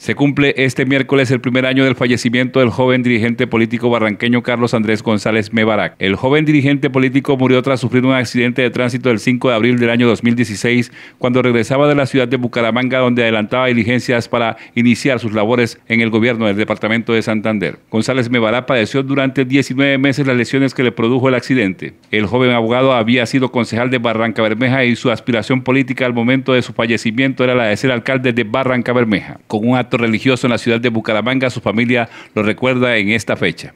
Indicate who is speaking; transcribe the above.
Speaker 1: Se cumple este miércoles el primer año del fallecimiento del joven dirigente político barranqueño Carlos Andrés González Mebarak. El joven dirigente político murió tras sufrir un accidente de tránsito el 5 de abril del año 2016 cuando regresaba de la ciudad de Bucaramanga donde adelantaba diligencias para iniciar sus labores en el gobierno del departamento de Santander. González Mebarak padeció durante 19 meses las lesiones que le produjo el accidente. El joven abogado había sido concejal de Barranca Bermeja y su aspiración política al momento de su fallecimiento era la de ser alcalde de Barranca Bermeja. Con un religioso en la ciudad de Bucaramanga. Su familia lo recuerda en esta fecha.